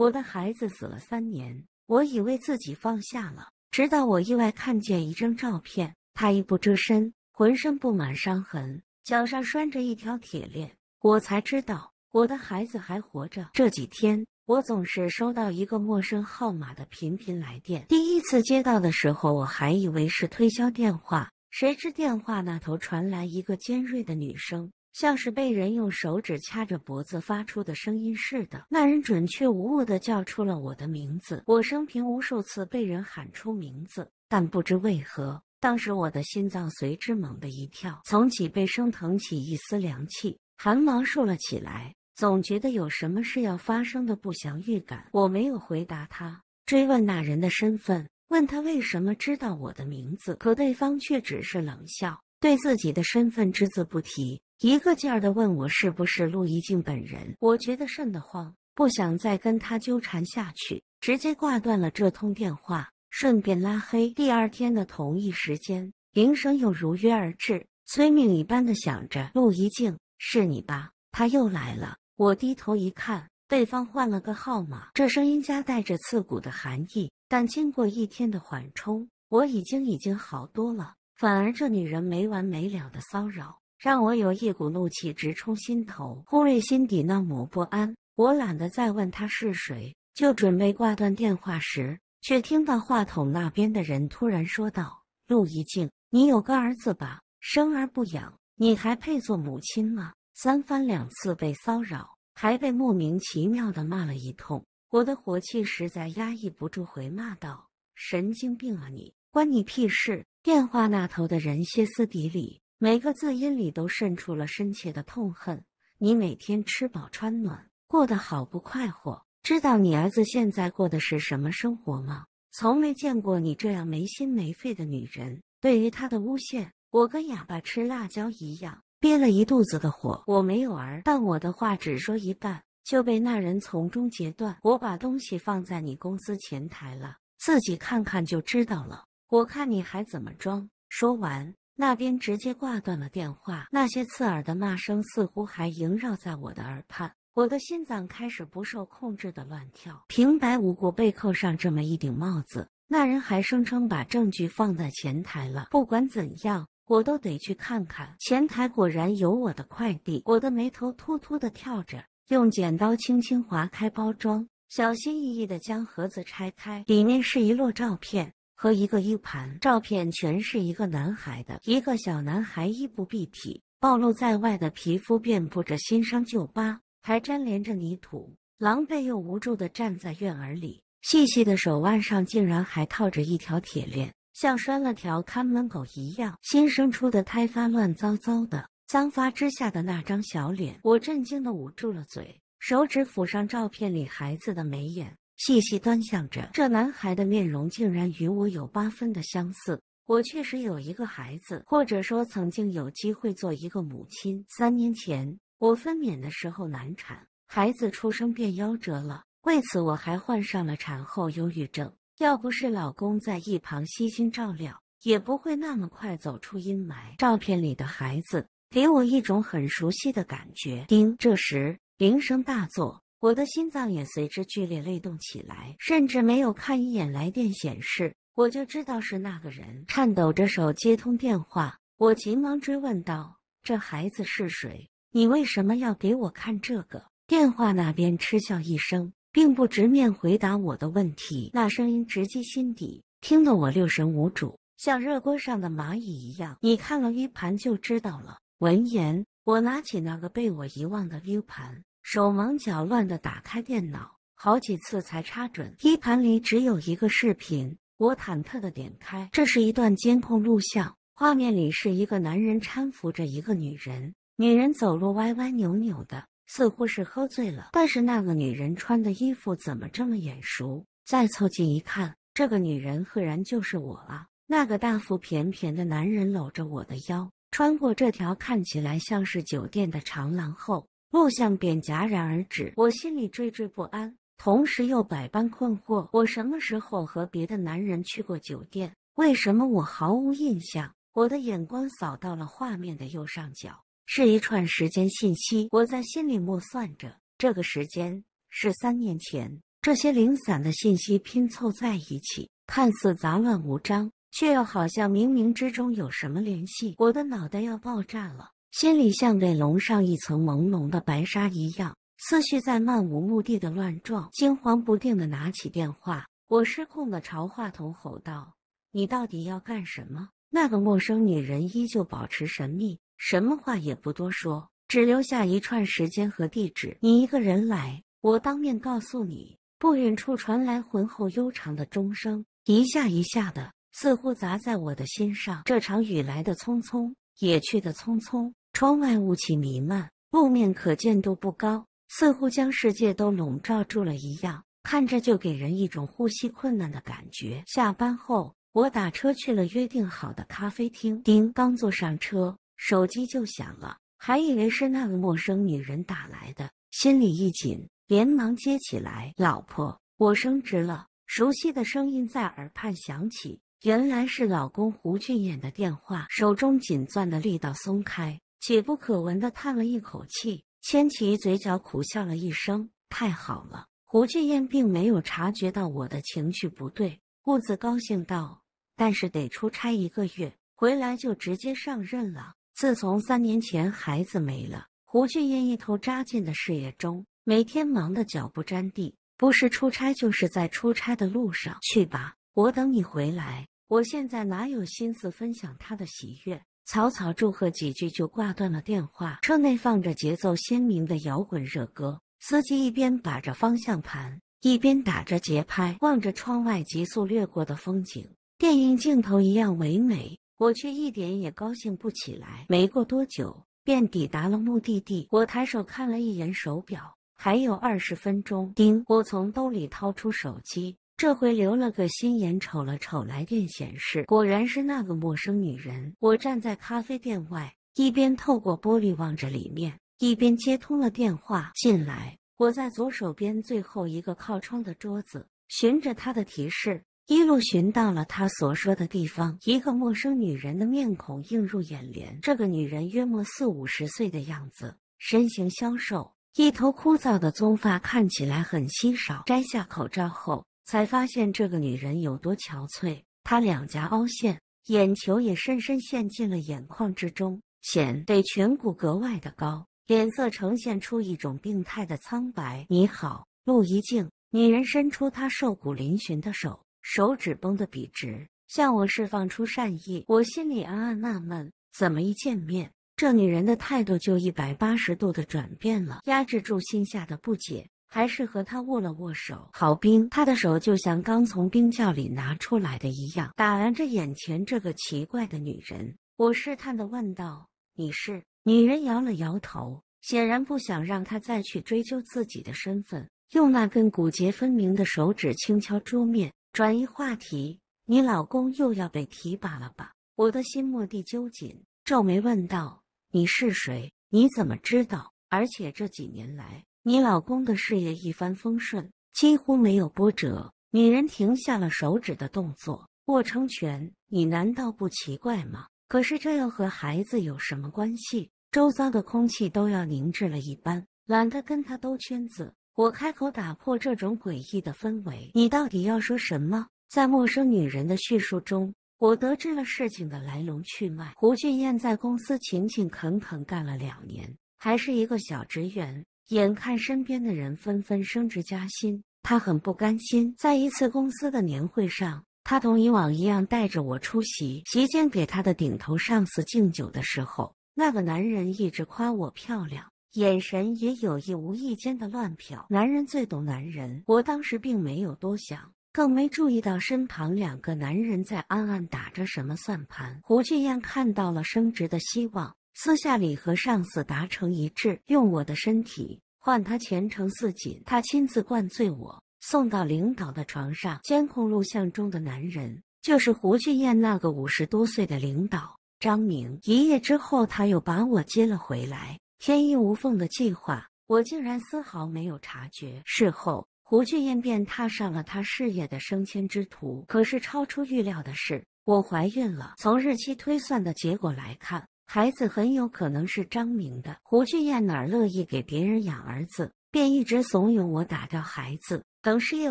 我的孩子死了三年，我以为自己放下了，直到我意外看见一张照片，他一不遮身，浑身布满伤痕，脚上拴着一条铁链，我才知道我的孩子还活着。这几天，我总是收到一个陌生号码的频频来电，第一次接到的时候，我还以为是推销电话，谁知电话那头传来一个尖锐的女声。像是被人用手指掐着脖子发出的声音似的，那人准确无误地叫出了我的名字。我生平无数次被人喊出名字，但不知为何，当时我的心脏随之猛地一跳，从脊背升腾起一丝凉气，寒毛竖了起来，总觉得有什么事要发生的不祥预感。我没有回答他，追问那人的身份，问他为什么知道我的名字，可对方却只是冷笑，对自己的身份只字不提。一个劲儿的问我是不是陆一静本人，我觉得瘆得慌，不想再跟他纠缠下去，直接挂断了这通电话，顺便拉黑。第二天的同一时间，铃声又如约而至，催命一般的响着。陆一静，是你吧？他又来了。我低头一看，对方换了个号码，这声音夹带着刺骨的寒意。但经过一天的缓冲，我已经已经好多了。反而这女人没完没了的骚扰。让我有一股怒气直冲心头，忽略心底那抹不安。我懒得再问他是谁，就准备挂断电话时，却听到话筒那边的人突然说道：“陆一静，你有个儿子吧？生而不养，你还配做母亲吗？”三番两次被骚扰，还被莫名其妙的骂了一通，我的火气实在压抑不住，回骂道：“神经病啊你！关你屁事！”电话那头的人歇斯底里。每个字音里都渗出了深切的痛恨。你每天吃饱穿暖，过得好不快活。知道你儿子现在过的是什么生活吗？从没见过你这样没心没肺的女人。对于他的诬陷，我跟哑巴吃辣椒一样，憋了一肚子的火。我没有儿，但我的话只说一半，就被那人从中截断。我把东西放在你公司前台了，自己看看就知道了。我看你还怎么装？说完。那边直接挂断了电话，那些刺耳的骂声似乎还萦绕在我的耳畔。我的心脏开始不受控制的乱跳。平白无故被扣上这么一顶帽子，那人还声称把证据放在前台了。不管怎样，我都得去看看。前台果然有我的快递。我的眉头突突的跳着，用剪刀轻轻划开包装，小心翼翼的将盒子拆开，里面是一摞照片。和一个 U 盘，照片全是一个男孩的，一个小男孩衣不蔽体，暴露在外的皮肤遍布着新伤旧疤，还粘连着泥土，狼狈又无助的站在院儿里，细细的手腕上竟然还套着一条铁链，像拴了条看门狗一样。新生出的胎发乱糟糟的，脏发之下的那张小脸，我震惊的捂住了嘴，手指抚上照片里孩子的眉眼。细细端详着这男孩的面容，竟然与我有八分的相似。我确实有一个孩子，或者说曾经有机会做一个母亲。三年前我分娩的时候难产，孩子出生便夭折了。为此我还患上了产后忧郁症，要不是老公在一旁悉心照料，也不会那么快走出阴霾。照片里的孩子给我一种很熟悉的感觉。叮，这时铃声大作。我的心脏也随之剧烈律动起来，甚至没有看一眼来电显示，我就知道是那个人。颤抖着手接通电话，我急忙追问道：“这孩子是谁？你为什么要给我看这个？”电话那边嗤笑一声，并不直面回答我的问题。那声音直击心底，听得我六神无主，像热锅上的蚂蚁一样。你看了 U 盘就知道了。闻言，我拿起那个被我遗忘的 U 盘。手忙脚乱地打开电脑，好几次才插准。一盘里只有一个视频，我忐忑地点开。这是一段监控录像，画面里是一个男人搀扶着一个女人，女人走路歪歪扭扭的，似乎是喝醉了。但是那个女人穿的衣服怎么这么眼熟？再凑近一看，这个女人赫然就是我了。那个大腹便便的男人搂着我的腰，穿过这条看起来像是酒店的长廊后。录像便戛然而止，我心里惴惴不安，同时又百般困惑。我什么时候和别的男人去过酒店？为什么我毫无印象？我的眼光扫到了画面的右上角，是一串时间信息。我在心里默算着，这个时间是三年前。这些零散的信息拼凑在一起，看似杂乱无章，却又好像冥冥之中有什么联系。我的脑袋要爆炸了！心里像被笼上一层朦胧的白纱一样，思绪在漫无目的的乱撞，惊慌不定的拿起电话，我失控的朝话筒吼道：“你到底要干什么？”那个陌生女人依旧保持神秘，什么话也不多说，只留下一串时间和地址。你一个人来，我当面告诉你。不远处传来浑厚悠长的钟声，一下一下的，似乎砸在我的心上。这场雨来的匆匆，也去的匆匆。窗外雾气弥漫，路面可见度不高，似乎将世界都笼罩住了一样，看着就给人一种呼吸困难的感觉。下班后，我打车去了约定好的咖啡厅。丁刚坐上车，手机就响了，还以为是那个陌生女人打来的，心里一紧，连忙接起来。老婆，我升职了，熟悉的声音在耳畔响起，原来是老公胡俊衍的电话。手中紧攥的力道松开。且不可闻的叹了一口气，牵起嘴角苦笑了。一声，太好了！胡俊彦并没有察觉到我的情绪不对，兀自高兴道：“但是得出差一个月，回来就直接上任了。”自从三年前孩子没了，胡俊彦一头扎进的事业中，每天忙得脚不沾地，不是出差就是在出差的路上。去吧，我等你回来。我现在哪有心思分享他的喜悦？草草祝贺几句就挂断了电话。车内放着节奏鲜明的摇滚热歌，司机一边把着方向盘，一边打着节拍，望着窗外急速掠过的风景，电影镜头一样唯美。我却一点也高兴不起来。没过多久，便抵达了目的地。我抬手看了一眼手表，还有二十分钟。丁，我从兜里掏出手机。这回留了个心眼，瞅了瞅来电显示，果然是那个陌生女人。我站在咖啡店外，一边透过玻璃望着里面，一边接通了电话。进来，我在左手边最后一个靠窗的桌子，循着她的提示，一路寻到了她所说的地方。一个陌生女人的面孔映入眼帘，这个女人约莫四五十岁的样子，身形消瘦，一头枯燥的棕发看起来很稀少。摘下口罩后。才发现这个女人有多憔悴，她两颊凹陷，眼球也深深陷进了眼眶之中，显得颧骨格外的高，脸色呈现出一种病态的苍白。你好，陆一静。女人伸出她瘦骨嶙峋的手，手指绷得笔直，向我释放出善意。我心里暗暗纳闷，怎么一见面，这女人的态度就一百八十度的转变了？压制住心下的不解。还是和他握了握手，好冰，他的手就像刚从冰窖里拿出来的一样，打量着眼前这个奇怪的女人。我试探的问道：“你是？”女人摇了摇头，显然不想让他再去追究自己的身份，用那根骨节分明的手指轻敲桌面，转移话题：“你老公又要被提拔了吧？”我的心蓦地揪紧，皱眉问道：“你是谁？你怎么知道？而且这几年来……”你老公的事业一帆风顺，几乎没有波折。女人停下了手指的动作，握成拳。你难道不奇怪吗？可是这又和孩子有什么关系？周遭的空气都要凝滞了一般。懒得跟他兜圈子，我开口打破这种诡异的氛围。你到底要说什么？在陌生女人的叙述中，我得知了事情的来龙去脉。胡俊彦在公司勤勤恳恳干了两年，还是一个小职员。眼看身边的人纷纷升职加薪，他很不甘心。在一次公司的年会上，他同以往一样带着我出席。席间给他的顶头上司敬酒的时候，那个男人一直夸我漂亮，眼神也有意无意间的乱瞟。男人最懂男人，我当时并没有多想，更没注意到身旁两个男人在暗暗打着什么算盘。胡俊彦看到了升职的希望。私下里和上司达成一致，用我的身体换他前程似锦。他亲自灌醉我，送到领导的床上。监控录像中的男人就是胡俊彦，那个五十多岁的领导张明。一夜之后，他又把我接了回来。天衣无缝的计划，我竟然丝毫没有察觉。事后，胡俊彦便踏上了他事业的升迁之途。可是，超出预料的是，我怀孕了。从日期推算的结果来看。孩子很有可能是张明的。胡俊艳哪乐意给别人养儿子，便一直怂恿我打掉孩子，等事业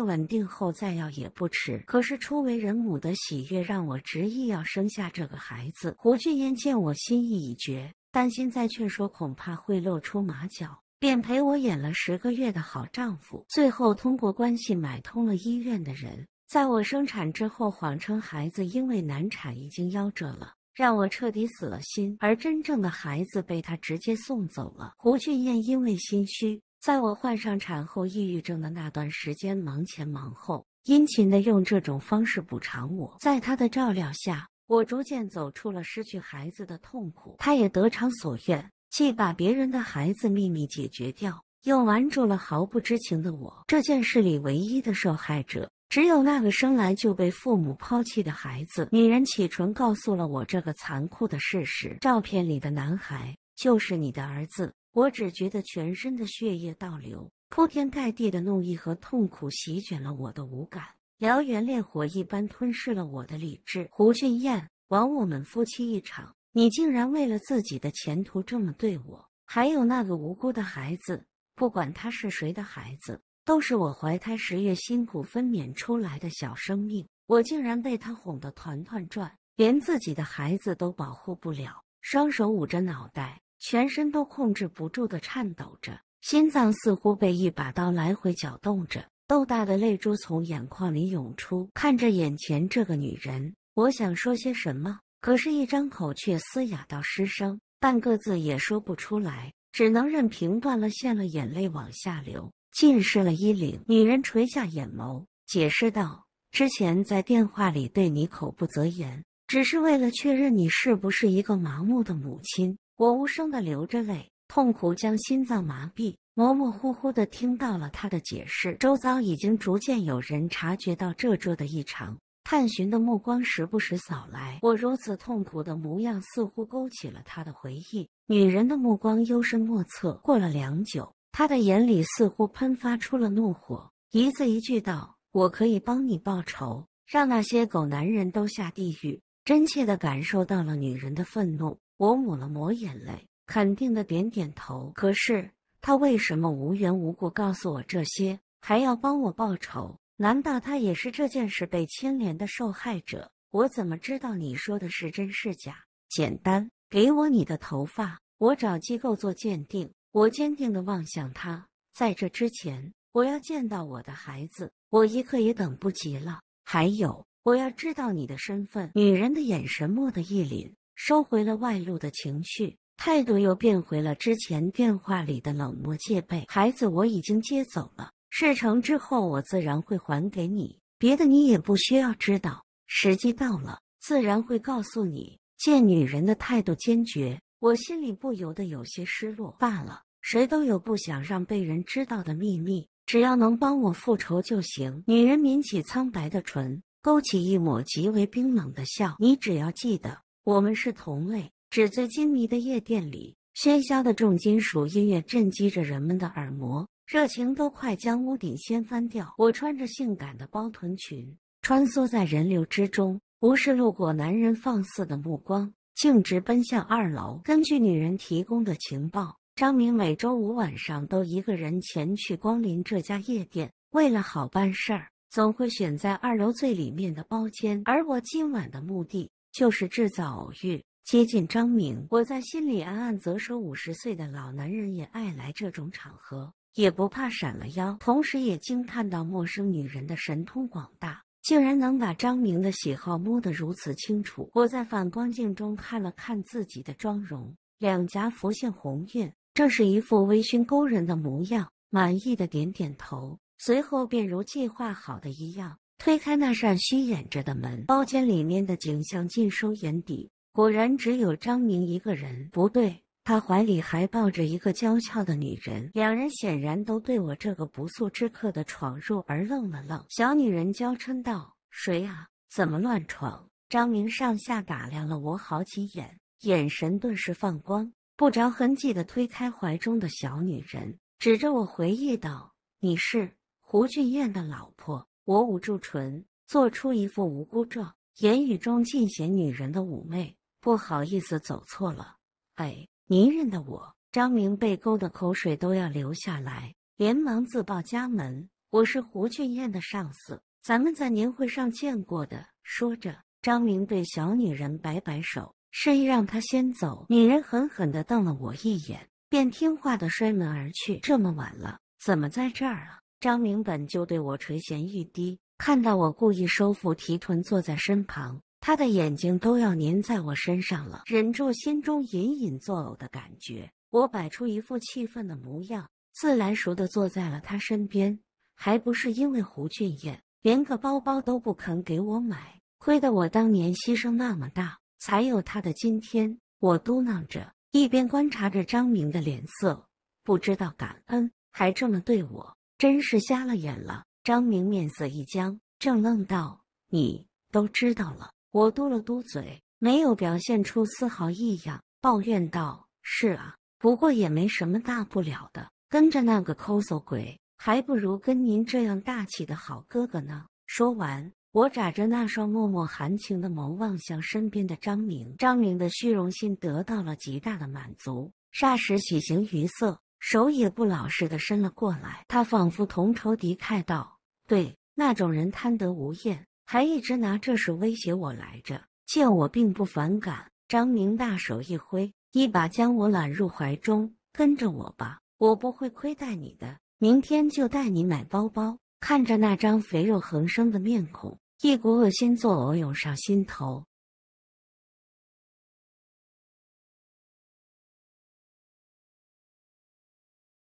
稳定后再要也不迟。可是初为人母的喜悦让我执意要生下这个孩子。胡俊艳见我心意已决，担心再劝说恐怕会露出马脚，便陪我演了十个月的好丈夫，最后通过关系买通了医院的人，在我生产之后谎称孩子因为难产已经夭折了。让我彻底死了心，而真正的孩子被他直接送走了。胡俊艳因为心虚，在我患上产后抑郁症的那段时间，忙前忙后，殷勤的用这种方式补偿我。在他的照料下，我逐渐走出了失去孩子的痛苦。他也得偿所愿，既把别人的孩子秘密解决掉，又瞒住了毫不知情的我。这件事里唯一的受害者。只有那个生来就被父母抛弃的孩子，女人启唇告诉了我这个残酷的事实。照片里的男孩就是你的儿子。我只觉得全身的血液倒流，铺天盖地的怒意和痛苦席卷了我的五感，燎原烈火一般吞噬了我的理智。胡俊彦，枉我们夫妻一场，你竟然为了自己的前途这么对我！还有那个无辜的孩子，不管他是谁的孩子。都是我怀胎十月辛苦分娩出来的小生命，我竟然被他哄得团团转，连自己的孩子都保护不了。双手捂着脑袋，全身都控制不住的颤抖着，心脏似乎被一把刀来回搅动着，豆大的泪珠从眼眶里涌出。看着眼前这个女人，我想说些什么，可是一张口却嘶哑到失声，半个字也说不出来，只能任凭断了线了眼泪往下流。浸湿了衣领，女人垂下眼眸，解释道：“之前在电话里对你口不择言，只是为了确认你是不是一个麻木的母亲。”我无声的流着泪，痛苦将心脏麻痹，模模糊糊的听到了她的解释。周遭已经逐渐有人察觉到这周的异常，探寻的目光时不时扫来。我如此痛苦的模样，似乎勾起了他的回忆。女人的目光幽深莫测。过了良久。他的眼里似乎喷发出了怒火，一字一句道：“我可以帮你报仇，让那些狗男人都下地狱。”真切的感受到了女人的愤怒，我抹了抹眼泪，肯定的点点头。可是他为什么无缘无故告诉我这些，还要帮我报仇？难道他也是这件事被牵连的受害者？我怎么知道你说的是真是假？简单，给我你的头发，我找机构做鉴定。我坚定的望向他，在这之前，我要见到我的孩子，我一刻也等不及了。还有，我要知道你的身份。女人的眼神蓦地一凛，收回了外露的情绪，态度又变回了之前电话里的冷漠戒备。孩子我已经接走了，事成之后我自然会还给你，别的你也不需要知道。时机到了，自然会告诉你。见女人的态度坚决。我心里不由得有些失落。罢了，谁都有不想让被人知道的秘密，只要能帮我复仇就行。女人抿起苍白的唇，勾起一抹极为冰冷的笑。你只要记得，我们是同类。纸醉金迷的夜店里，喧嚣的重金属音乐震击着人们的耳膜，热情都快将屋顶掀翻掉。我穿着性感的包臀裙，穿梭在人流之中，无视路过男人放肆的目光。径直奔向二楼。根据女人提供的情报，张明每周五晚上都一个人前去光临这家夜店。为了好办事儿，总会选在二楼最里面的包间。而我今晚的目的就是制造偶遇，接近张明。我在心里暗暗啧舌：五十岁的老男人也爱来这种场合，也不怕闪了腰。同时也惊叹到陌生女人的神通广大。竟然能把张明的喜好摸得如此清楚！我在反光镜中看了看自己的妆容，两颊浮现红晕，正是一副微醺勾人的模样。满意的点点头，随后便如计划好的一样，推开那扇虚掩着的门，包间里面的景象尽收眼底。果然只有张明一个人。不对。他怀里还抱着一个娇俏的女人，两人显然都对我这个不速之客的闯入而愣了愣。小女人娇嗔道：“谁啊？怎么乱闯？”张明上下打量了我好几眼，眼神顿时放光，不着痕迹的推开怀中的小女人，指着我回忆道：“你是胡俊彦的老婆。”我捂住唇，做出一副无辜状，言语中尽显女人的妩媚。不好意思，走错了。哎。您认得我？张明被勾的口水都要流下来，连忙自报家门：“我是胡俊彦的上司，咱们在年会上见过的。”说着，张明对小女人摆摆手，示意让她先走。女人狠狠地瞪了我一眼，便听话的摔门而去。这么晚了，怎么在这儿啊？张明本就对我垂涎欲滴，看到我故意收腹提臀坐在身旁。他的眼睛都要粘在我身上了，忍住心中隐隐作呕的感觉，我摆出一副气愤的模样，自来熟的坐在了他身边。还不是因为胡俊彦连个包包都不肯给我买，亏得我当年牺牲那么大，才有他的今天。我嘟囔着，一边观察着张明的脸色，不知道感恩还这么对我，真是瞎了眼了。张明面色一僵，正愣道：“你都知道了？”我嘟了嘟嘴，没有表现出丝毫异样，抱怨道：“是啊，不过也没什么大不了的。跟着那个抠搜鬼，还不如跟您这样大气的好哥哥呢。”说完，我眨着那双脉脉含情的眸望向身边的张明。张明的虚荣心得到了极大的满足，霎时喜形于色，手也不老实的伸了过来。他仿佛同仇敌忾道：“对，那种人贪得无厌。”还一直拿这事威胁我来着，见我并不反感，张明大手一挥，一把将我揽入怀中，跟着我吧，我不会亏待你的，明天就带你买包包。看着那张肥肉横生的面孔，一股恶心作呕涌上心头。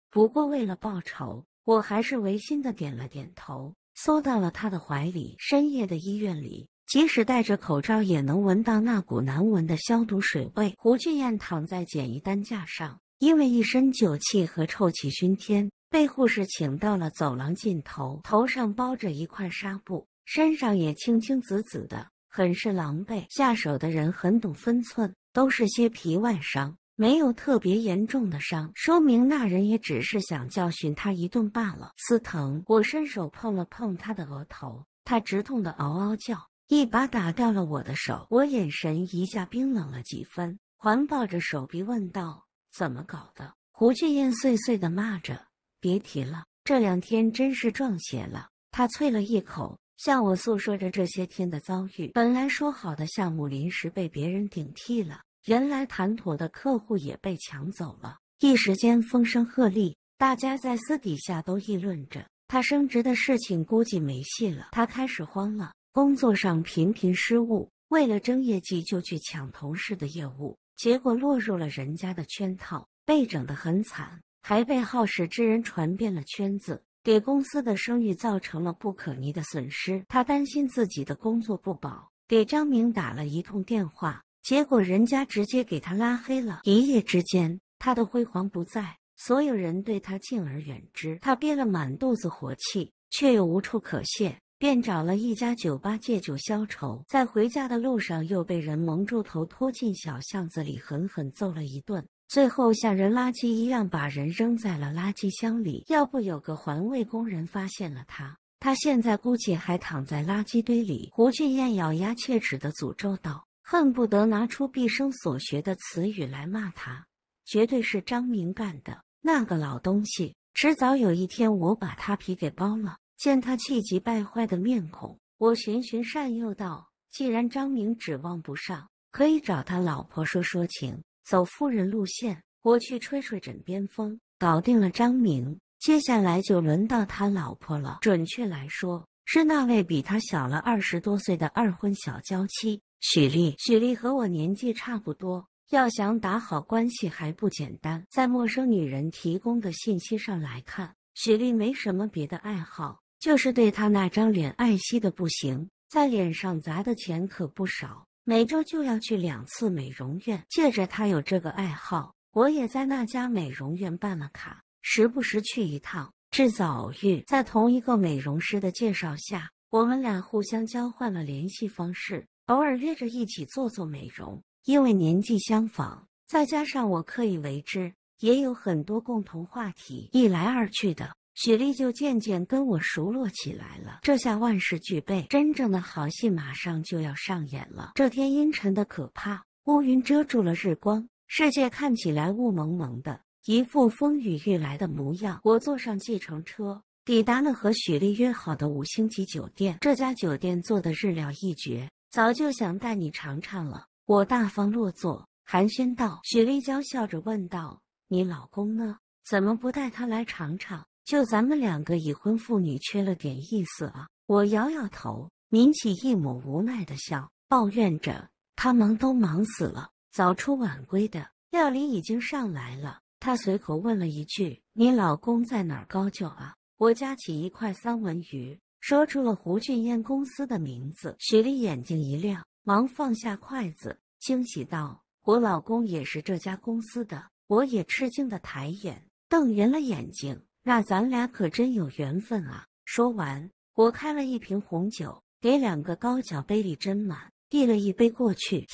不过为了报仇，我还是违心的点了点头。缩到了他的怀里。深夜的医院里，即使戴着口罩，也能闻到那股难闻的消毒水味。胡俊彦躺在简易担架上，因为一身酒气和臭气熏天，被护士请到了走廊尽头。头上包着一块纱布，身上也青青紫紫的，很是狼狈。下手的人很懂分寸，都是些皮外伤。没有特别严重的伤，说明那人也只是想教训他一顿罢了。司藤，我伸手碰了碰他的额头，他直痛的嗷嗷叫，一把打掉了我的手。我眼神一下冰冷了几分，环抱着手臂问道：“怎么搞的？”胡俊彦碎碎的骂着：“别提了，这两天真是撞邪了。”他啐了一口，向我诉说着这些天的遭遇。本来说好的项目，临时被别人顶替了。原来谈妥的客户也被抢走了，一时间风声鹤唳，大家在私底下都议论着他升职的事情，估计没戏了。他开始慌了，工作上频频失误，为了争业绩就去抢同事的业务，结果落入了人家的圈套，被整得很惨，还被好事之人传遍了圈子，给公司的声誉造成了不可逆的损失。他担心自己的工作不保，给张明打了一通电话。结果人家直接给他拉黑了，一夜之间他的辉煌不在，所有人对他敬而远之。他憋了满肚子火气，却又无处可泄，便找了一家酒吧借酒消愁。在回家的路上，又被人蒙住头拖进小巷子里，狠狠揍了一顿，最后像扔垃圾一样把人扔在了垃圾箱里。要不有个环卫工人发现了他，他现在估计还躺在垃圾堆里。胡俊彦咬牙切齿的诅咒道。恨不得拿出毕生所学的词语来骂他，绝对是张明干的。那个老东西，迟早有一天我把他皮给剥了。见他气急败坏的面孔，我循循善诱道：“既然张明指望不上，可以找他老婆说说情，走夫人路线。我去吹吹枕边风，搞定了张明，接下来就轮到他老婆了。准确来说，是那位比他小了二十多岁的二婚小娇妻。”许丽，许丽和我年纪差不多，要想打好关系还不简单。在陌生女人提供的信息上来看，许丽没什么别的爱好，就是对她那张脸爱惜的不行，在脸上砸的钱可不少，每周就要去两次美容院。借着她有这个爱好，我也在那家美容院办了卡，时不时去一趟制造偶遇。在同一个美容师的介绍下，我们俩互相交换了联系方式。偶尔约着一起做做美容，因为年纪相仿，再加上我刻意为之，也有很多共同话题。一来二去的，雪莉就渐渐跟我熟络起来了。这下万事俱备，真正的好戏马上就要上演了。这天阴沉的可怕，乌云遮住了日光，世界看起来雾蒙蒙的，一副风雨欲来的模样。我坐上计程车，抵达了和雪莉约好的五星级酒店。这家酒店做的日料一绝。早就想带你尝尝了，我大方落座，寒暄道。许丽娇笑着问道：“你老公呢？怎么不带他来尝尝？就咱们两个已婚妇女，缺了点意思啊！”我摇摇头，抿起一抹无奈的笑，抱怨着：“他忙都忙死了，早出晚归的。料理已经上来了。”他随口问了一句：“你老公在哪儿高就啊？”我夹起一块三文鱼。说出了胡俊彦公司的名字，许丽眼睛一亮，忙放下筷子，惊喜道：“我老公也是这家公司的。”我也吃惊的抬眼，瞪圆了眼睛：“那咱俩可真有缘分啊！”说完，我开了一瓶红酒，给两个高脚杯里斟满，递了一杯过去。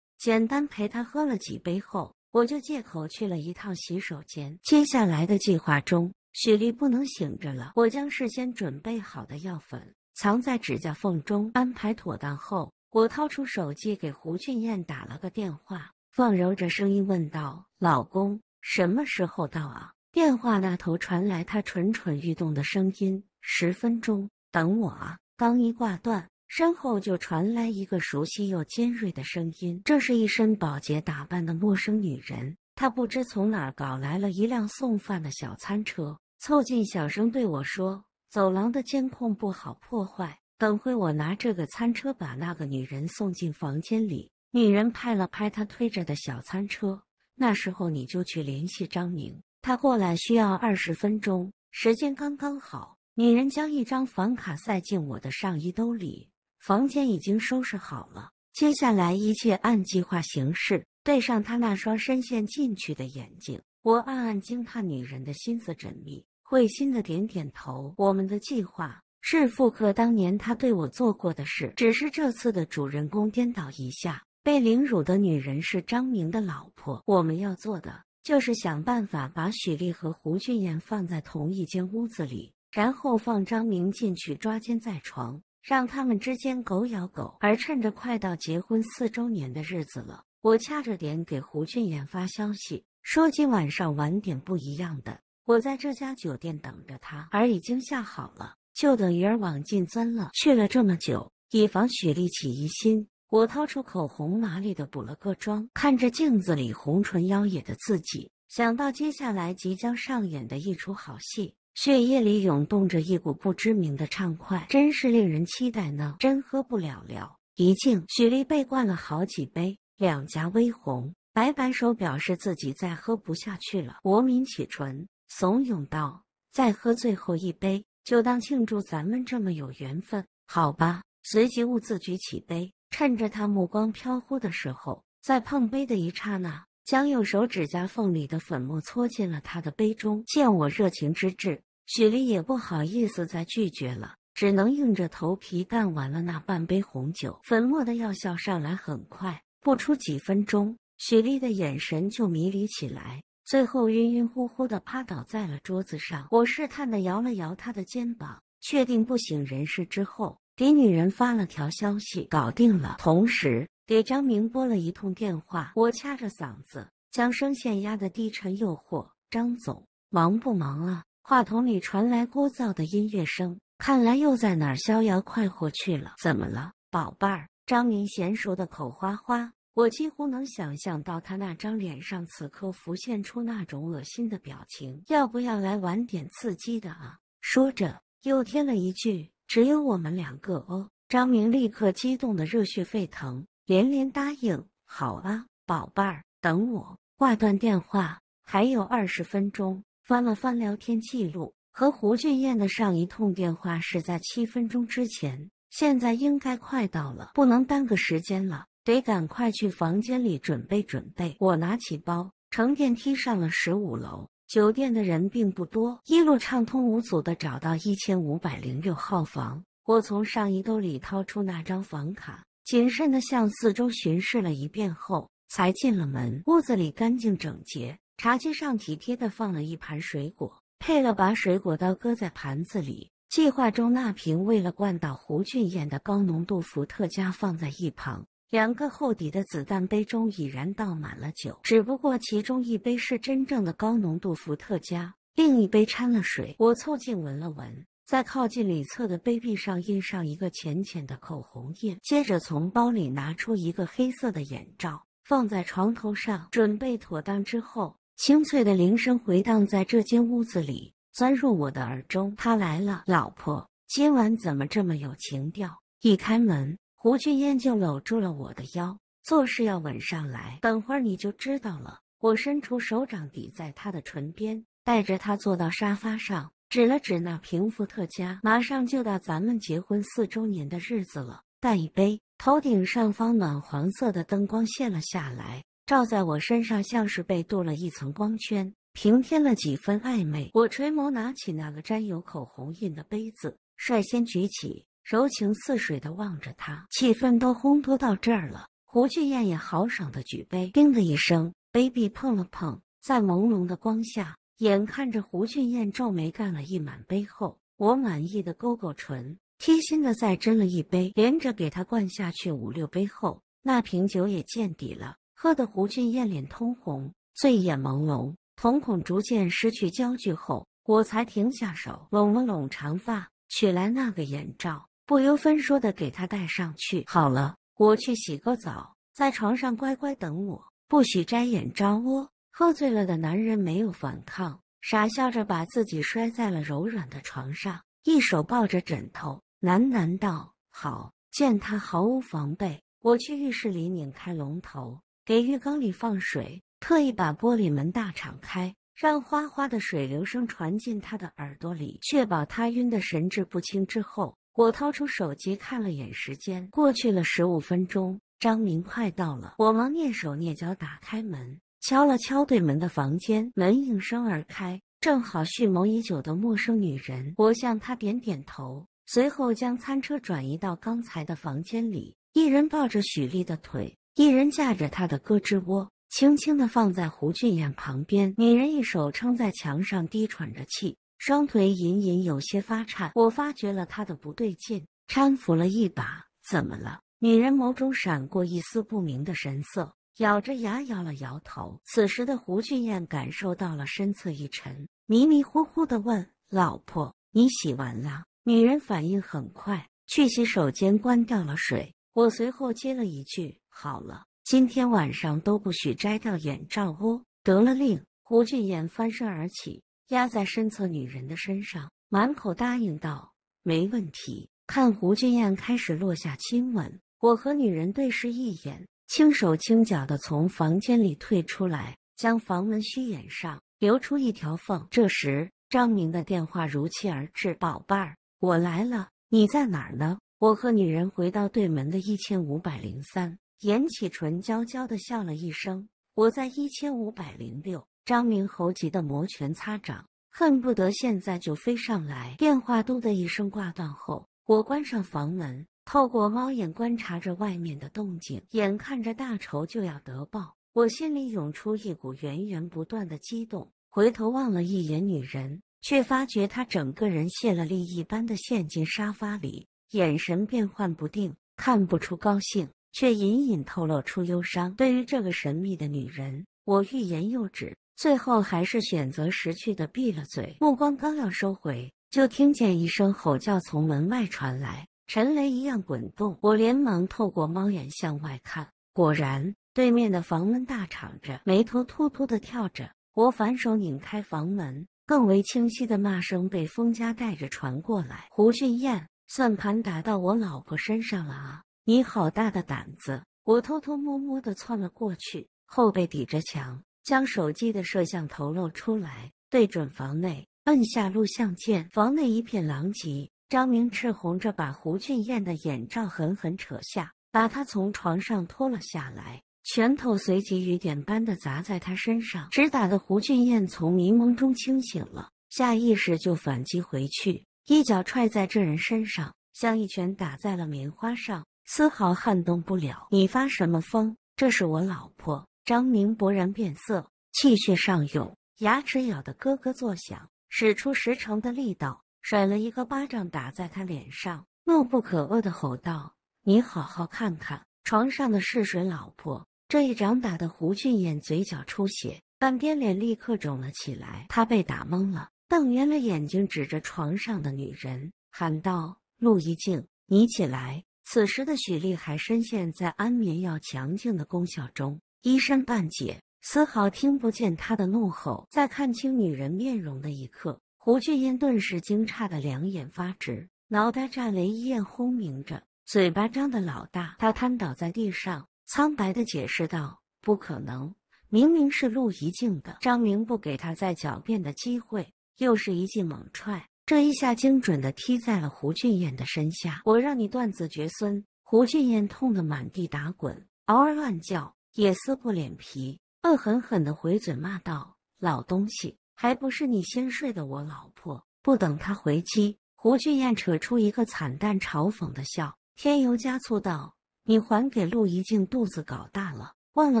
简单陪他喝了几杯后，我就借口去了一趟洗手间。接下来的计划中。雪莉不能醒着了，我将事先准备好的药粉藏在指甲缝中。安排妥当后，我掏出手机给胡俊彦打了个电话，放柔着声音问道：“老公，什么时候到啊？”电话那头传来他蠢蠢欲动的声音：“十分钟，等我啊。”刚一挂断，身后就传来一个熟悉又尖锐的声音。这是一身保洁打扮的陌生女人，她不知从哪儿搞来了一辆送饭的小餐车。凑近小声对我说：“走廊的监控不好破坏，等会我拿这个餐车把那个女人送进房间里。”女人拍了拍她推着的小餐车，那时候你就去联系张明，他过来需要二十分钟，时间刚刚好。女人将一张房卡塞进我的上衣兜里，房间已经收拾好了，接下来一切按计划行事。对上她那双深陷进去的眼睛，我暗暗惊叹女人的心思缜密。会心的点点头。我们的计划是复刻当年他对我做过的事，只是这次的主人公颠倒一下，被凌辱的女人是张明的老婆。我们要做的就是想办法把许丽和胡俊彦放在同一间屋子里，然后放张明进去抓奸在床，让他们之间狗咬狗。而趁着快到结婚四周年的日子了，我掐着点给胡俊彦发消息，说今晚上晚点不一样的。我在这家酒店等着他，而已经下好了，就等鱼儿往进钻了。去了这么久，以防雪莉起疑心，我掏出口红，麻利的补了个妆，看着镜子里红唇妖冶的自己，想到接下来即将上演的一出好戏，血液里涌动着一股不知名的畅快，真是令人期待呢。真喝不了了。一敬，雪莉被灌了好几杯，两颊微红，摆摆手表示自己再喝不下去了。我抿起唇。怂恿道：“再喝最后一杯，就当庆祝咱们这么有缘分，好吧？”随即兀自举起杯，趁着他目光飘忽的时候，在碰杯的一刹那，将右手指甲缝里的粉末搓进了他的杯中。见我热情之至，许丽也不好意思再拒绝了，只能硬着头皮干完了那半杯红酒。粉末的药效上来很快，不出几分钟，许丽的眼神就迷离起来。最后晕晕乎乎的趴倒在了桌子上，我试探的摇了摇他的肩膀，确定不省人事之后，给女人发了条消息，搞定了。同时给张明拨了一通电话，我掐着嗓子，将声线压的低沉诱惑：“张总，忙不忙啊？”话筒里传来聒噪的音乐声，看来又在哪逍遥快活去了？怎么了，宝贝儿？张明娴熟的口花花。我几乎能想象到他那张脸上此刻浮现出那种恶心的表情。要不要来玩点刺激的啊？说着又添了一句：“只有我们两个哦。”张明立刻激动的热血沸腾，连连答应：“好啊，宝贝儿，等我。”挂断电话，还有二十分钟。翻了翻聊天记录，和胡俊彦的上一通电话是在七分钟之前，现在应该快到了，不能耽搁时间了。得赶快去房间里准备准备。我拿起包，乘电梯上了十五楼。酒店的人并不多，一路畅通无阻的找到一千五百零六号房。我从上衣兜里掏出那张房卡，谨慎的向四周巡视了一遍后，才进了门。屋子里干净整洁，茶几上体贴的放了一盘水果，配了把水果刀搁在盘子里。计划中那瓶为了灌倒胡俊彦的高浓度伏特加放在一旁。两个厚底的子弹杯中已然倒满了酒，只不过其中一杯是真正的高浓度伏特加，另一杯掺了水。我凑近闻了闻，在靠近里侧的杯壁上印上一个浅浅的口红印。接着从包里拿出一个黑色的眼罩，放在床头上。准备妥当之后，清脆的铃声回荡在这间屋子里，钻入我的耳中。他来了，老婆，今晚怎么这么有情调？一开门。胡俊彦就搂住了我的腰，作势要吻上来。等会儿你就知道了。我伸出手掌抵在他的唇边，带着他坐到沙发上，指了指那平伏特加，马上就到咱们结婚四周年的日子了，干一杯！头顶上方暖黄色的灯光泄了下来，照在我身上，像是被镀了一层光圈，平添了几分暧昧。我垂眸拿起那个沾有口红印的杯子，率先举起。柔情似水的望着他，气氛都烘托到这儿了。胡俊彦也豪爽的举杯，叮的一声，杯壁碰了碰。在朦胧的光下，眼看着胡俊彦皱眉干了一满杯后，我满意的勾勾唇，贴心的再斟了一杯，连着给他灌下去五六杯后，那瓶酒也见底了。喝得胡俊彦脸通红，醉眼朦胧，瞳孔逐渐失去焦距后，我才停下手，拢了拢长发，取来那个眼罩。不由分说的给他戴上去。好了，我去洗个澡，在床上乖乖等我，不许摘眼罩哦。喝醉了的男人没有反抗，傻笑着把自己摔在了柔软的床上，一手抱着枕头，喃喃道：“好。”见他毫无防备，我去浴室里拧开龙头，给浴缸里放水，特意把玻璃门大敞开，让哗哗的水流声传进他的耳朵里，确保他晕得神志不清之后。我掏出手机看了眼时间，过去了十五分钟，张明快到了，我忙蹑手蹑脚打开门，敲了敲对门的房间，门应声而开，正好蓄谋已久的陌生女人，我向她点点头，随后将餐车转移到刚才的房间里，一人抱着许丽的腿，一人架着她的胳肢窝，轻轻的放在胡俊彦旁边，女人一手撑在墙上，低喘着气。双腿隐隐有些发颤，我发觉了他的不对劲，搀扶了一把。怎么了？女人眸中闪过一丝不明的神色，咬着牙摇了摇头。此时的胡俊彦感受到了身侧一沉，迷迷糊糊的问：“老婆，你洗完了？”女人反应很快，去洗手间关掉了水。我随后接了一句：“好了，今天晚上都不许摘掉眼罩哦。”得了令，胡俊彦翻身而起。压在身侧女人的身上，满口答应道：“没问题。”看胡俊彦开始落下亲吻，我和女人对视一眼，轻手轻脚的从房间里退出来，将房门虚掩上，留出一条缝。这时，张明的电话如期而至：“宝贝儿，我来了，你在哪儿呢？”我和女人回到对门的一千五百零三，掩起唇，娇娇的笑了一声：“我在一千五百零六。”张明侯急得摩拳擦掌，恨不得现在就飞上来。电话“嘟”的一声挂断后，我关上房门，透过猫眼观察着外面的动静。眼看着大仇就要得报，我心里涌出一股源源不断的激动。回头望了一眼女人，却发觉她整个人泄了力一般的陷进沙发里，眼神变幻不定，看不出高兴，却隐隐透露出忧伤。对于这个神秘的女人，我欲言又止。最后还是选择识趣的闭了嘴，目光刚要收回，就听见一声吼叫从门外传来，陈雷一样滚动。我连忙透过猫眼向外看，果然对面的房门大敞着，眉头突突的跳着。我反手拧开房门，更为清晰的骂声被封家带着传过来：“胡俊彦，算盘打到我老婆身上了啊！你好大的胆子！”我偷偷摸摸的窜了过去，后背抵着墙。将手机的摄像头露出来，对准房内，按下录像键。房内一片狼藉，张明赤红着，把胡俊彦的眼罩狠狠扯下，把他从床上拖了下来，拳头随即雨点般的砸在他身上，直打得胡俊彦从迷蒙中清醒了，下意识就反击回去，一脚踹在这人身上，像一拳打在了棉花上，丝毫撼动不了。你发什么疯？这是我老婆。张明勃然变色，气血上涌，牙齿咬得咯咯作响，使出十成的力道，甩了一个巴掌打在他脸上，怒不可遏地吼道：“你好好看看，床上的是谁老婆？”这一掌打得胡俊彦嘴角出血，半边脸立刻肿了起来。他被打懵了，瞪圆了眼睛，指着床上的女人喊道：“陆一静，你起来！”此时的许丽还深陷在安眠药强劲的功效中。一声半解，丝毫听不见他的怒吼。在看清女人面容的一刻，胡俊燕顿时惊诧的两眼发直，脑袋炸雷一样轰鸣着，嘴巴张的老大。他瘫倒在地上，苍白的解释道：“不可能，明明是陆怡静的。”张明不给他再狡辩的机会，又是一记猛踹，这一下精准的踢在了胡俊彦的身下。我让你断子绝孙！胡俊彦痛得满地打滚，嗷嗷乱叫。也撕破脸皮，恶狠狠的回嘴骂道：“老东西，还不是你先睡的我老婆！”不等他回击，胡俊艳扯出一个惨淡嘲讽的笑，添油加醋道：“你还给陆一静肚子搞大了，忘了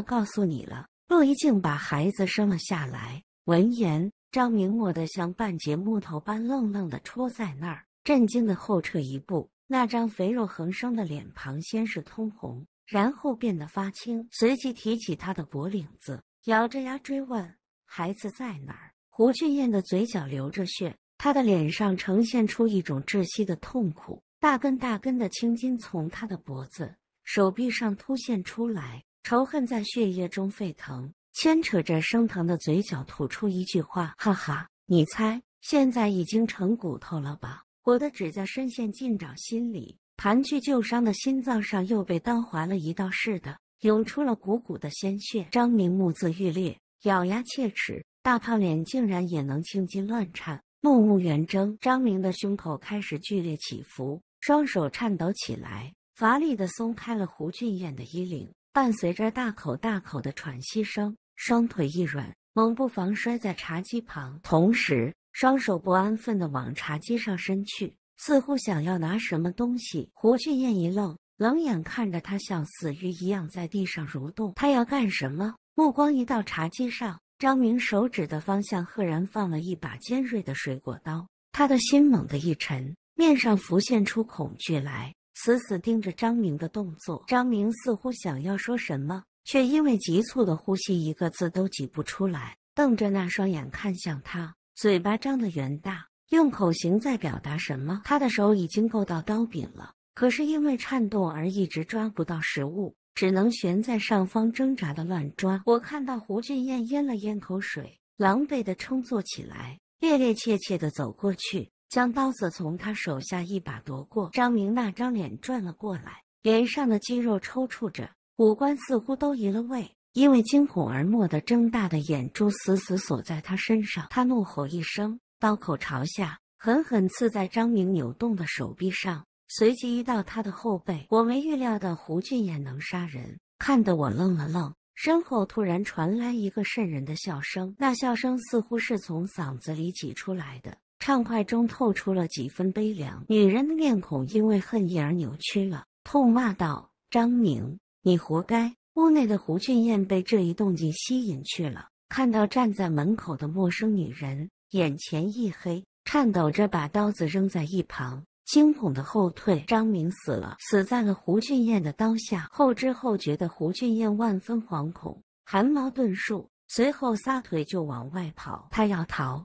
告诉你了，陆一静把孩子生了下来。”闻言，张明默的像半截木头般愣愣的戳在那儿，震惊的后撤一步，那张肥肉横生的脸庞先是通红。然后变得发青，随即提起他的脖领子，咬着牙追问：“孩子在哪儿？”胡俊彦的嘴角流着血，他的脸上呈现出一种窒息的痛苦，大根大根的青筋从他的脖子、手臂上凸现出来，仇恨在血液中沸腾，牵扯着升腾的嘴角吐出一句话：“哈哈，你猜，现在已经成骨头了吧？”我的指甲深陷进掌心里。寒去旧伤的心脏上又被刀划了一道似的，涌出了鼓鼓的鲜血。张明目眦欲裂，咬牙切齿，大胖脸竟然也能青筋乱颤，怒目圆睁。张明的胸口开始剧烈起伏，双手颤抖起来，乏力的松开了胡俊彦的衣领，伴随着大口大口的喘息声，双腿一软，猛不防摔在茶几旁，同时双手不安分的往茶几上伸去。似乎想要拿什么东西，胡俊彦一愣，冷眼看着他像死鱼一样在地上蠕动。他要干什么？目光移到茶几上，张明手指的方向赫然放了一把尖锐的水果刀。他的心猛地一沉，面上浮现出恐惧来，死死盯着张明的动作。张明似乎想要说什么，却因为急促的呼吸，一个字都挤不出来，瞪着那双眼看向他，嘴巴张得圆大。用口型在表达什么？他的手已经够到刀柄了，可是因为颤动而一直抓不到食物，只能悬在上方挣扎的乱抓。我看到胡俊彦咽了咽口水，狼狈的撑坐起来，趔趔怯怯的走过去，将刀子从他手下一把夺过。张明那张脸转了过来，脸上的肌肉抽搐着，五官似乎都移了位，因为惊恐而蓦地睁大的眼珠死死锁在他身上。他怒吼一声。刀口朝下，狠狠刺在张明扭动的手臂上，随即移到他的后背。我没预料到胡俊彦能杀人，看得我愣了愣。身后突然传来一个渗人的笑声，那笑声似乎是从嗓子里挤出来的，畅快中透出了几分悲凉。女人的面孔因为恨意而扭曲了，痛骂道：“张明，你活该！”屋内的胡俊彦被这一动静吸引去了，看到站在门口的陌生女人。眼前一黑，颤抖着把刀子扔在一旁，惊恐的后退。张明死了，死在了胡俊彦的刀下。后知后觉的胡俊彦万分惶恐，寒毛顿竖，随后撒腿就往外跑。他要逃。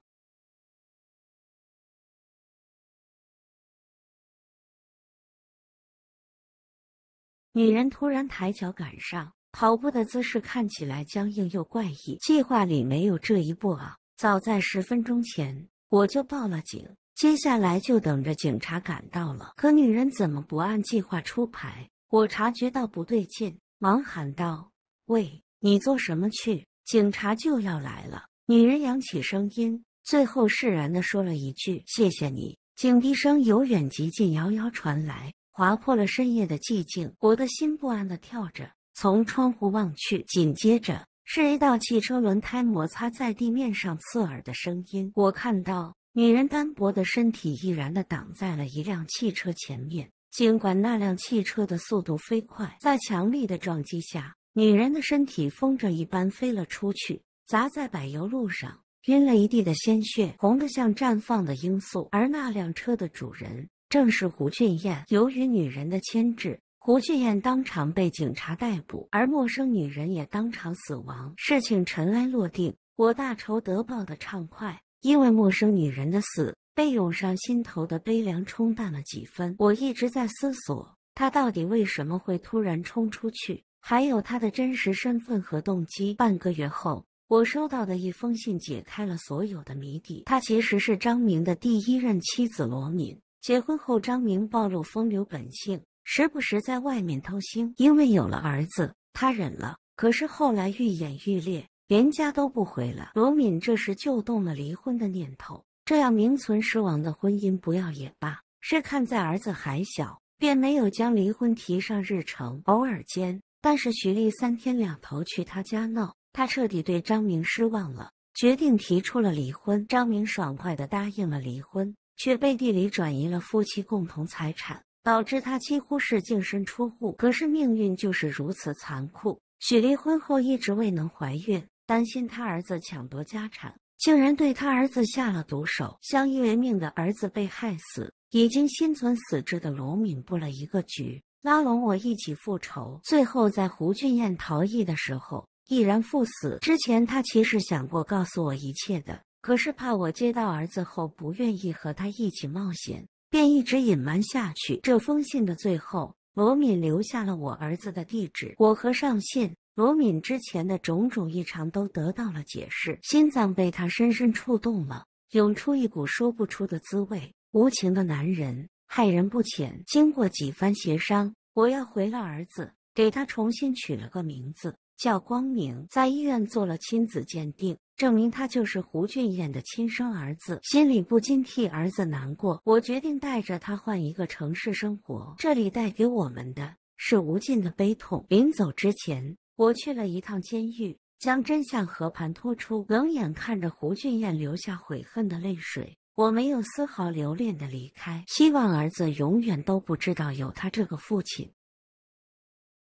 女人突然抬脚赶上，跑步的姿势看起来僵硬又怪异。计划里没有这一步啊。早在十分钟前，我就报了警，接下来就等着警察赶到了。可女人怎么不按计划出牌？我察觉到不对劲，忙喊道：“喂，你做什么去？警察就要来了。”女人扬起声音，最后释然地说了一句：“谢谢你。”警笛声由远及近，遥遥传来，划破了深夜的寂静。我的心不安地跳着，从窗户望去，紧接着。是一道汽车轮胎摩擦在地面上刺耳的声音。我看到女人单薄的身体毅然的挡在了一辆汽车前面。尽管那辆汽车的速度飞快，在强力的撞击下，女人的身体风筝一般飞了出去，砸在柏油路上，晕了一地的鲜血，红的像绽放的罂粟。而那辆车的主人正是胡俊彦。由于女人的牵制。胡俊艳当场被警察逮捕，而陌生女人也当场死亡。事情尘埃落定，我大仇得报的畅快，因为陌生女人的死被涌上心头的悲凉冲淡了几分。我一直在思索，他到底为什么会突然冲出去，还有他的真实身份和动机。半个月后，我收到的一封信解开了所有的谜底。他其实是张明的第一任妻子罗敏。结婚后，张明暴露风流本性。时不时在外面偷腥，因为有了儿子，他忍了。可是后来愈演愈烈，连家都不回了。罗敏这时就动了离婚的念头，这样名存实亡的婚姻不要也罢。是看在儿子还小，便没有将离婚提上日程。偶尔间，但是徐丽三天两头去他家闹，他彻底对张明失望了，决定提出了离婚。张明爽快的答应了离婚，却背地里转移了夫妻共同财产。导致他几乎是净身出户。可是命运就是如此残酷。许离婚后一直未能怀孕，担心他儿子抢夺家产，竟然对他儿子下了毒手。相依为命的儿子被害死，已经心存死志的罗敏布了一个局，拉拢我一起复仇。最后在胡俊彦逃逸的时候，毅然赴死。之前他其实想过告诉我一切的，可是怕我接到儿子后不愿意和他一起冒险。便一直隐瞒下去。这封信的最后，罗敏留下了我儿子的地址。我和上信罗敏之前的种种异常都得到了解释，心脏被他深深触动了，涌出一股说不出的滋味。无情的男人，害人不浅。经过几番协商，我要回了儿子，给他重新取了个名字。叫光明，在医院做了亲子鉴定，证明他就是胡俊彦的亲生儿子，心里不禁替儿子难过。我决定带着他换一个城市生活，这里带给我们的，是无尽的悲痛。临走之前，我去了一趟监狱，将真相和盘托出，冷眼看着胡俊彦流下悔恨的泪水，我没有丝毫留恋的离开，希望儿子永远都不知道有他这个父亲。